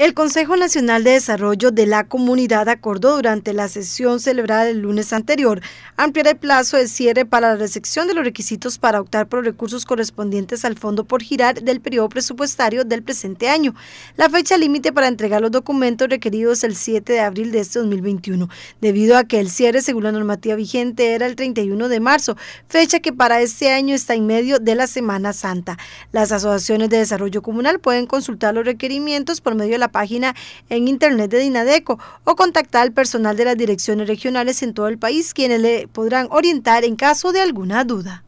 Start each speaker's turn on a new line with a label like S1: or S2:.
S1: El Consejo Nacional de Desarrollo de la Comunidad acordó durante la sesión celebrada el lunes anterior ampliar el plazo de cierre para la recepción de los requisitos para optar por recursos correspondientes al fondo por girar del periodo presupuestario del presente año. La fecha límite para entregar los documentos requeridos es el 7 de abril de este 2021, debido a que el cierre según la normativa vigente era el 31 de marzo, fecha que para este año está en medio de la Semana Santa. Las asociaciones de desarrollo comunal pueden consultar los requerimientos por medio de la página en internet de Dinadeco o contactar al personal de las direcciones regionales en todo el país, quienes le podrán orientar en caso de alguna duda.